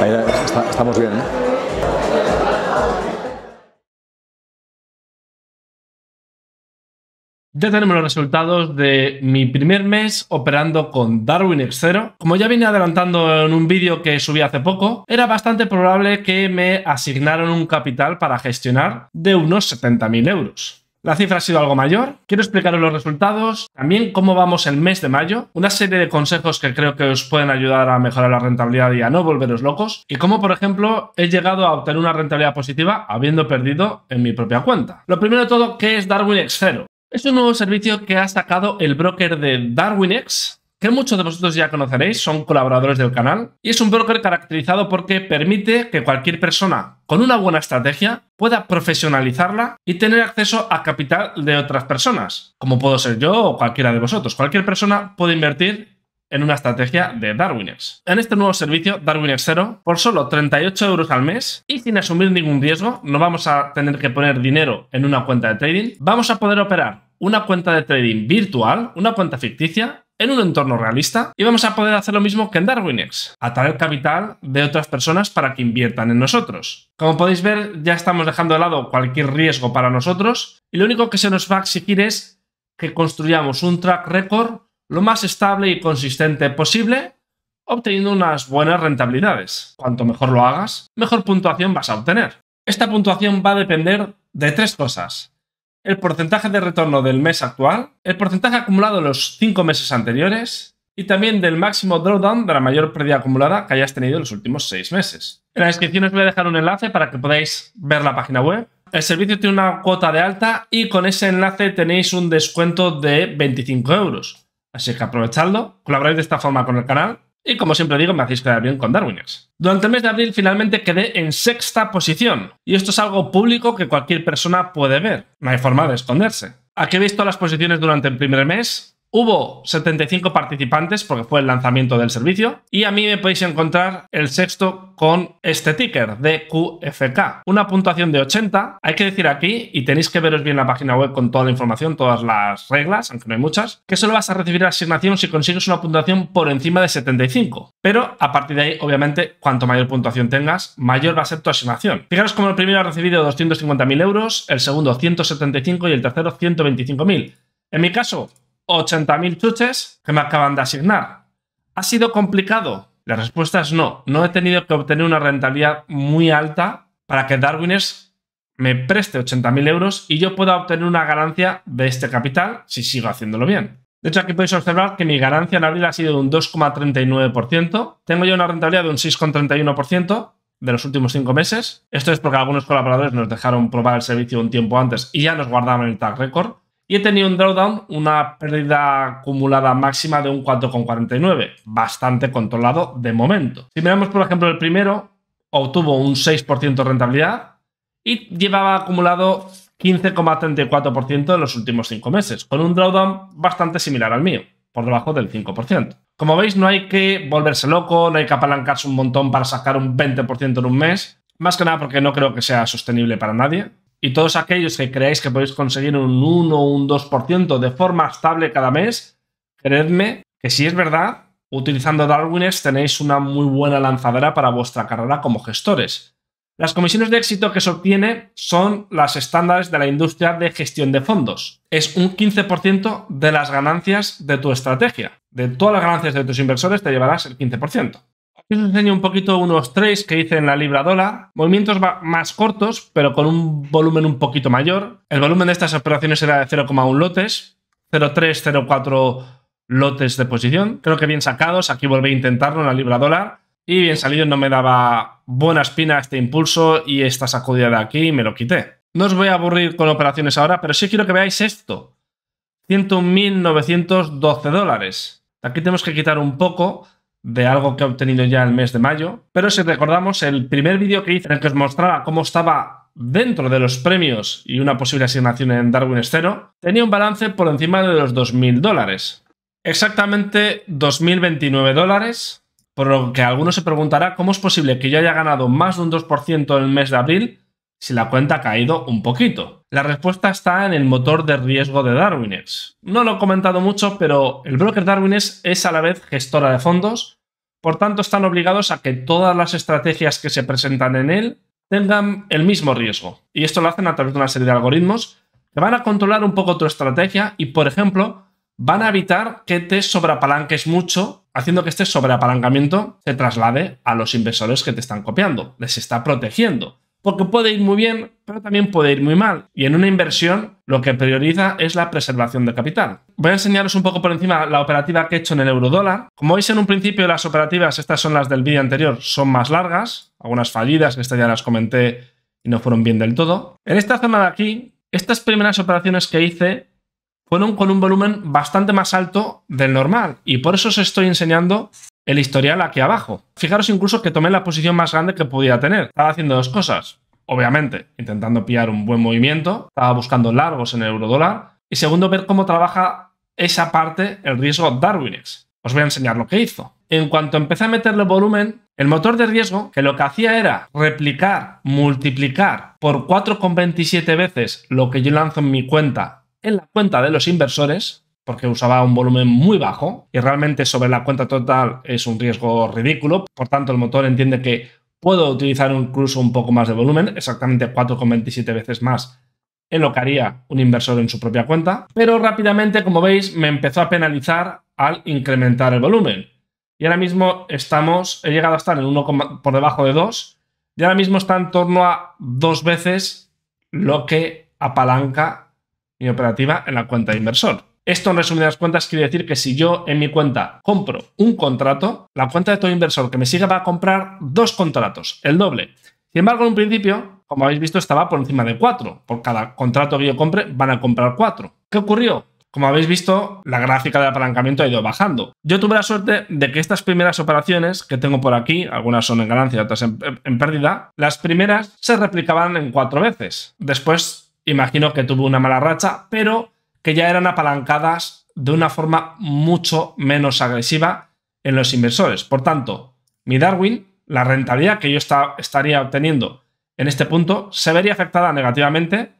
Ahí estamos bien, ¿eh? Ya tenemos los resultados de mi primer mes operando con Darwin X0. Como ya vine adelantando en un vídeo que subí hace poco, era bastante probable que me asignaron un capital para gestionar de unos 70.000 euros. La cifra ha sido algo mayor. Quiero explicaros los resultados, también cómo vamos el mes de mayo, una serie de consejos que creo que os pueden ayudar a mejorar la rentabilidad y a no volveros locos, y cómo, por ejemplo, he llegado a obtener una rentabilidad positiva habiendo perdido en mi propia cuenta. Lo primero de todo, ¿qué es Darwin X0? Es un nuevo servicio que ha sacado el broker de DarwinX, que muchos de vosotros ya conoceréis, son colaboradores del canal, y es un broker caracterizado porque permite que cualquier persona con una buena estrategia pueda profesionalizarla y tener acceso a capital de otras personas, como puedo ser yo o cualquiera de vosotros. Cualquier persona puede invertir en una estrategia de X. En este nuevo servicio, DarwinX Zero, por solo 38 euros al mes y sin asumir ningún riesgo, no vamos a tener que poner dinero en una cuenta de trading, vamos a poder operar una cuenta de trading virtual, una cuenta ficticia, en un entorno realista y vamos a poder hacer lo mismo que en DarwinX, atraer capital de otras personas para que inviertan en nosotros. Como podéis ver, ya estamos dejando de lado cualquier riesgo para nosotros y lo único que se nos va a exigir es que construyamos un track record lo más estable y consistente posible, obteniendo unas buenas rentabilidades. Cuanto mejor lo hagas, mejor puntuación vas a obtener. Esta puntuación va a depender de tres cosas el porcentaje de retorno del mes actual, el porcentaje acumulado en los 5 meses anteriores y también del máximo drawdown de la mayor pérdida acumulada que hayas tenido en los últimos 6 meses. En la descripción os voy a dejar un enlace para que podáis ver la página web. El servicio tiene una cuota de alta y con ese enlace tenéis un descuento de 25 euros. Así que aprovechadlo, colaboráis de esta forma con el canal y como siempre digo, me hacéis quedar bien con Darwiners. Durante el mes de abril finalmente quedé en sexta posición, y esto es algo público que cualquier persona puede ver, no hay forma de esconderse. Aquí he visto las posiciones durante el primer mes, Hubo 75 participantes porque fue el lanzamiento del servicio y a mí me podéis encontrar el sexto con este ticker de QFK. Una puntuación de 80, hay que decir aquí, y tenéis que veros bien la página web con toda la información, todas las reglas, aunque no hay muchas, que solo vas a recibir asignación si consigues una puntuación por encima de 75. Pero a partir de ahí, obviamente, cuanto mayor puntuación tengas, mayor va a ser tu asignación. Fijaros como el primero ha recibido 250.000 euros, el segundo 175 y el tercero 125.000. En mi caso, 80.000 chuches que me acaban de asignar. ¿Ha sido complicado? La respuesta es no. No he tenido que obtener una rentabilidad muy alta para que Darwiners me preste 80.000 euros y yo pueda obtener una ganancia de este capital si sigo haciéndolo bien. De hecho, aquí podéis observar que mi ganancia en abril ha sido de un 2,39%. Tengo ya una rentabilidad de un 6,31% de los últimos cinco meses. Esto es porque algunos colaboradores nos dejaron probar el servicio un tiempo antes y ya nos guardaban el tag record y he tenido un drawdown, una pérdida acumulada máxima de un 4,49, bastante controlado de momento. Si miramos, por ejemplo, el primero, obtuvo un 6% de rentabilidad y llevaba acumulado 15,34% en los últimos 5 meses, con un drawdown bastante similar al mío, por debajo del 5%. Como veis, no hay que volverse loco, no hay que apalancarse un montón para sacar un 20% en un mes, más que nada porque no creo que sea sostenible para nadie. Y todos aquellos que creéis que podéis conseguir un 1 o un 2% de forma estable cada mes, creedme que si es verdad, utilizando darwines tenéis una muy buena lanzadera para vuestra carrera como gestores. Las comisiones de éxito que se obtiene son las estándares de la industria de gestión de fondos. Es un 15% de las ganancias de tu estrategia. De todas las ganancias de tus inversores te llevarás el 15% os enseño un poquito unos trades que hice en la libra dólar. Movimientos más cortos, pero con un volumen un poquito mayor. El volumen de estas operaciones era de 0,1 lotes, 0,3, 0,4 lotes de posición. Creo que bien sacados. Aquí volví a intentarlo en la libra dólar. Y bien salido, no me daba buena espina este impulso y esta sacudida de aquí y me lo quité. No os voy a aburrir con operaciones ahora, pero sí quiero que veáis esto. 101.912 dólares. Aquí tenemos que quitar un poco de algo que he obtenido ya el mes de mayo. Pero si recordamos, el primer vídeo que hice en el que os mostraba cómo estaba dentro de los premios y una posible asignación en Darwin Estero, tenía un balance por encima de los 2.000 dólares. Exactamente 2.029 dólares, por lo que alguno se preguntará cómo es posible que yo haya ganado más de un 2% en el mes de abril si la cuenta ha caído un poquito. La respuesta está en el motor de riesgo de Darwinex. No lo he comentado mucho, pero el broker Darwinex es a la vez gestora de fondos, por tanto están obligados a que todas las estrategias que se presentan en él tengan el mismo riesgo. Y esto lo hacen a través de una serie de algoritmos que van a controlar un poco tu estrategia y, por ejemplo, van a evitar que te sobreapalanques mucho, haciendo que este sobreapalancamiento se traslade a los inversores que te están copiando. Les está protegiendo porque puede ir muy bien, pero también puede ir muy mal. Y en una inversión lo que prioriza es la preservación de capital. Voy a enseñaros un poco por encima la operativa que he hecho en el euro dólar. Como veis en un principio las operativas, estas son las del vídeo anterior, son más largas, algunas fallidas que estas ya las comenté y no fueron bien del todo. En esta zona de aquí, estas primeras operaciones que hice fueron con un volumen bastante más alto del normal y por eso os estoy enseñando el historial aquí abajo. Fijaros incluso que tomé la posición más grande que podía tener. Estaba haciendo dos cosas. Obviamente, intentando pillar un buen movimiento, estaba buscando largos en el euro dólar. Y segundo, ver cómo trabaja esa parte el riesgo Darwinex. Os voy a enseñar lo que hizo. En cuanto empecé a meterle volumen, el motor de riesgo, que lo que hacía era replicar, multiplicar por 4,27 veces lo que yo lanzo en mi cuenta, en la cuenta de los inversores, porque usaba un volumen muy bajo y realmente sobre la cuenta total es un riesgo ridículo. Por tanto, el motor entiende que puedo utilizar incluso un poco más de volumen, exactamente 4,27 veces más en lo que haría un inversor en su propia cuenta, pero rápidamente, como veis, me empezó a penalizar al incrementar el volumen. Y ahora mismo estamos, he llegado a estar en 1, por debajo de 2, y ahora mismo está en torno a dos veces lo que apalanca mi operativa en la cuenta de inversor. Esto en resumen de las cuentas quiere decir que si yo en mi cuenta compro un contrato, la cuenta de todo inversor que me sigue va a comprar dos contratos, el doble. Sin embargo, en un principio, como habéis visto, estaba por encima de cuatro. Por cada contrato que yo compre, van a comprar cuatro. ¿Qué ocurrió? Como habéis visto, la gráfica de apalancamiento ha ido bajando. Yo tuve la suerte de que estas primeras operaciones que tengo por aquí, algunas son en ganancia, otras en, en pérdida, las primeras se replicaban en cuatro veces. Después, imagino que tuve una mala racha, pero que ya eran apalancadas de una forma mucho menos agresiva en los inversores. Por tanto, mi Darwin, la rentabilidad que yo estaría obteniendo en este punto, se vería afectada negativamente,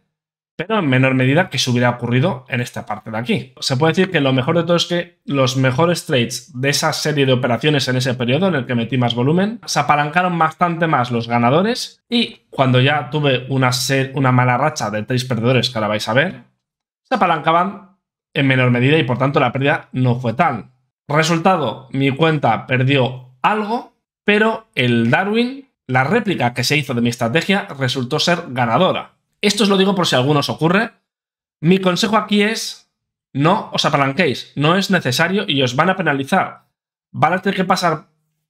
pero en menor medida que se hubiera ocurrido en esta parte de aquí. Se puede decir que lo mejor de todo es que los mejores trades de esa serie de operaciones en ese periodo en el que metí más volumen, se apalancaron bastante más los ganadores y cuando ya tuve una, una mala racha de tres perdedores que ahora vais a ver, apalancaban en menor medida y por tanto la pérdida no fue tal. Resultado, mi cuenta perdió algo, pero el Darwin, la réplica que se hizo de mi estrategia, resultó ser ganadora. Esto os lo digo por si alguno os ocurre. Mi consejo aquí es, no os apalanquéis, no es necesario y os van a penalizar. Van a tener que pasar,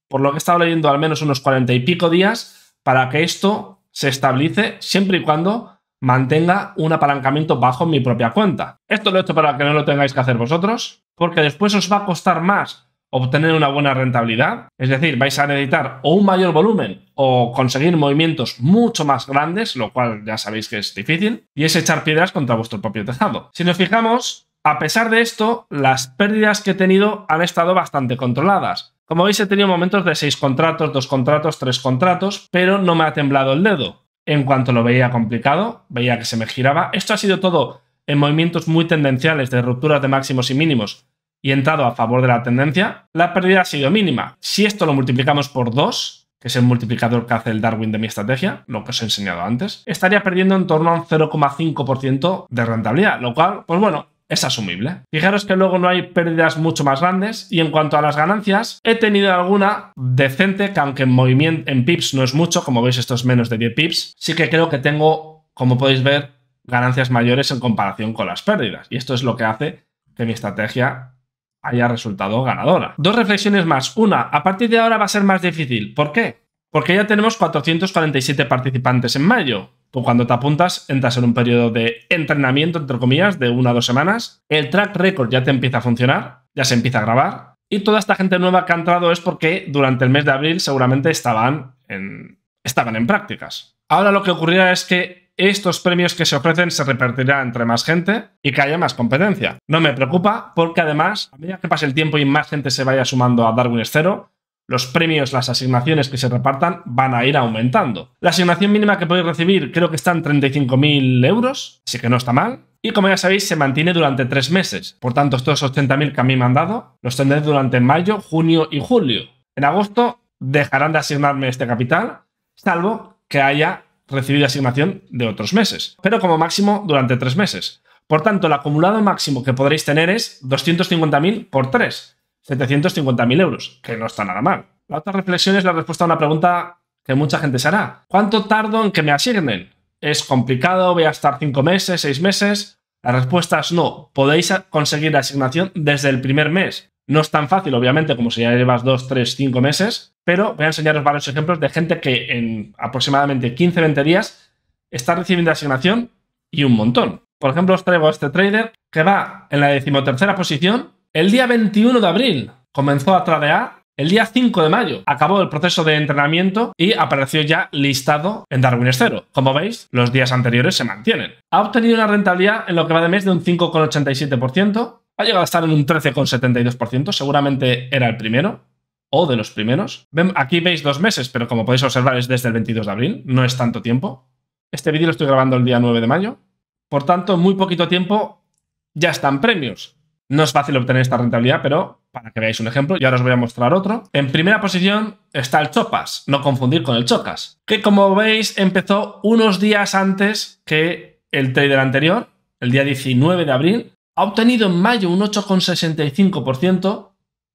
por lo que he estado leyendo, al menos unos cuarenta y pico días para que esto se estabilice siempre y cuando mantenga un apalancamiento bajo mi propia cuenta. Esto lo he hecho para que no lo tengáis que hacer vosotros, porque después os va a costar más obtener una buena rentabilidad, es decir, vais a necesitar o un mayor volumen o conseguir movimientos mucho más grandes, lo cual ya sabéis que es difícil, y es echar piedras contra vuestro propio tejado. Si nos fijamos, a pesar de esto, las pérdidas que he tenido han estado bastante controladas. Como veis, he tenido momentos de 6 contratos, 2 contratos, 3 contratos, pero no me ha temblado el dedo en cuanto lo veía complicado, veía que se me giraba. Esto ha sido todo en movimientos muy tendenciales de rupturas de máximos y mínimos y entrado a favor de la tendencia, la pérdida ha sido mínima. Si esto lo multiplicamos por 2, que es el multiplicador que hace el Darwin de mi estrategia, lo que os he enseñado antes, estaría perdiendo en torno a un 0,5% de rentabilidad, lo cual, pues bueno, es asumible. Fijaros que luego no hay pérdidas mucho más grandes y en cuanto a las ganancias, he tenido alguna decente que aunque en movimiento en pips no es mucho, como veis esto es menos de 10 pips, sí que creo que tengo, como podéis ver, ganancias mayores en comparación con las pérdidas y esto es lo que hace que mi estrategia haya resultado ganadora. Dos reflexiones más. Una, a partir de ahora va a ser más difícil. ¿Por qué? Porque ya tenemos 447 participantes en mayo. Pues cuando te apuntas, entras en un periodo de entrenamiento, entre comillas, de una o dos semanas. El track record ya te empieza a funcionar, ya se empieza a grabar. Y toda esta gente nueva que ha entrado es porque durante el mes de abril seguramente estaban en, estaban en prácticas. Ahora lo que ocurrirá es que estos premios que se ofrecen se repartirán entre más gente y que haya más competencia. No me preocupa porque además, a medida que pase el tiempo y más gente se vaya sumando a Darwin Zero, los premios, las asignaciones que se repartan van a ir aumentando. La asignación mínima que podéis recibir creo que están en 35.000 euros, así que no está mal. Y como ya sabéis, se mantiene durante tres meses. Por tanto, estos 80.000 que a mí me han dado los tendré durante mayo, junio y julio. En agosto dejarán de asignarme este capital, salvo que haya recibido asignación de otros meses, pero como máximo durante tres meses. Por tanto, el acumulado máximo que podréis tener es 250.000 por tres. 750.000 euros, que no está nada mal. La otra reflexión es la respuesta a una pregunta que mucha gente se hará. ¿Cuánto tardo en que me asignen? ¿Es complicado? ¿Voy a estar cinco meses, seis meses? La respuesta es no. Podéis conseguir la asignación desde el primer mes. No es tan fácil, obviamente, como si ya llevas dos tres cinco meses, pero voy a enseñaros varios ejemplos de gente que en aproximadamente 15, 20 días está recibiendo asignación y un montón. Por ejemplo, os traigo a este trader que va en la decimotercera posición el día 21 de abril comenzó a tradear el día 5 de mayo acabó el proceso de entrenamiento y apareció ya listado en Darwin 0. Como veis, los días anteriores se mantienen. Ha obtenido una rentabilidad en lo que va de mes de un 5,87%, ha llegado a estar en un 13,72%, seguramente era el primero o de los primeros. Aquí veis dos meses, pero como podéis observar es desde el 22 de abril, no es tanto tiempo. Este vídeo lo estoy grabando el día 9 de mayo. Por tanto, en muy poquito tiempo ya están premios. No es fácil obtener esta rentabilidad, pero para que veáis un ejemplo, y ahora os voy a mostrar otro. En primera posición está el Chopas, no confundir con el Chocas, que como veis empezó unos días antes que el trader anterior, el día 19 de abril. Ha obtenido en mayo un 8,65%,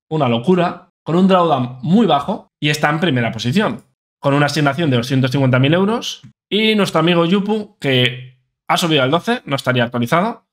una locura, con un drawdown muy bajo y está en primera posición, con una asignación de 250.000 euros. Y nuestro amigo Yupu, que ha subido al 12, no estaría actualizado,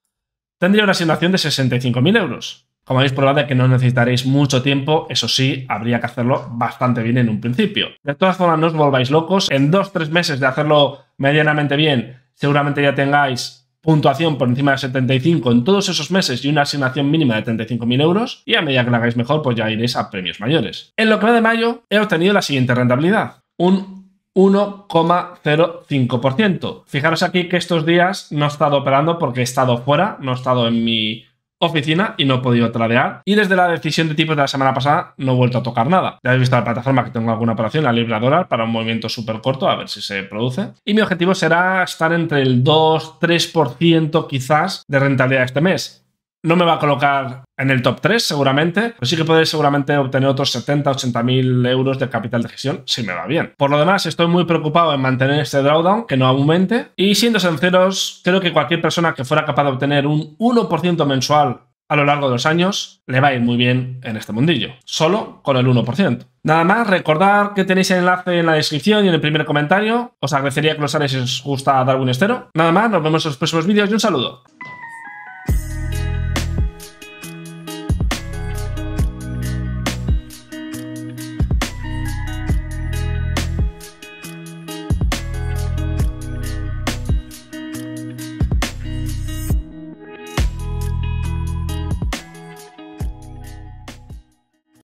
tendría una asignación de 65.000 euros. Como habéis probado que no necesitaréis mucho tiempo, eso sí, habría que hacerlo bastante bien en un principio. De todas formas, no os volváis locos. En 2-3 meses de hacerlo medianamente bien, seguramente ya tengáis puntuación por encima de 75 en todos esos meses y una asignación mínima de 35.000 euros y a medida que lo hagáis mejor pues ya iréis a premios mayores. En lo que va de mayo he obtenido la siguiente rentabilidad, un 1,05%. Fijaros aquí que estos días no he estado operando porque he estado fuera, no he estado en mi oficina y no he podido tradear. Y desde la decisión de tipos de la semana pasada no he vuelto a tocar nada. Ya habéis visto la plataforma que tengo alguna operación, la libra dólar, para un movimiento súper corto, a ver si se produce. Y mi objetivo será estar entre el 2-3% quizás de rentabilidad este mes. No me va a colocar en el top 3 seguramente, pero sí que podré seguramente obtener otros 70, 80 mil euros de capital de gestión si me va bien. Por lo demás, estoy muy preocupado en mantener este drawdown, que no aumente. Y siendo sinceros, creo que cualquier persona que fuera capaz de obtener un 1% mensual a lo largo de los años, le va a ir muy bien en este mundillo, solo con el 1%. Nada más, recordar que tenéis el enlace en la descripción y en el primer comentario. Os agradecería que nos hagáis si os gusta Darwin Estero. Nada más, nos vemos en los próximos vídeos y un saludo.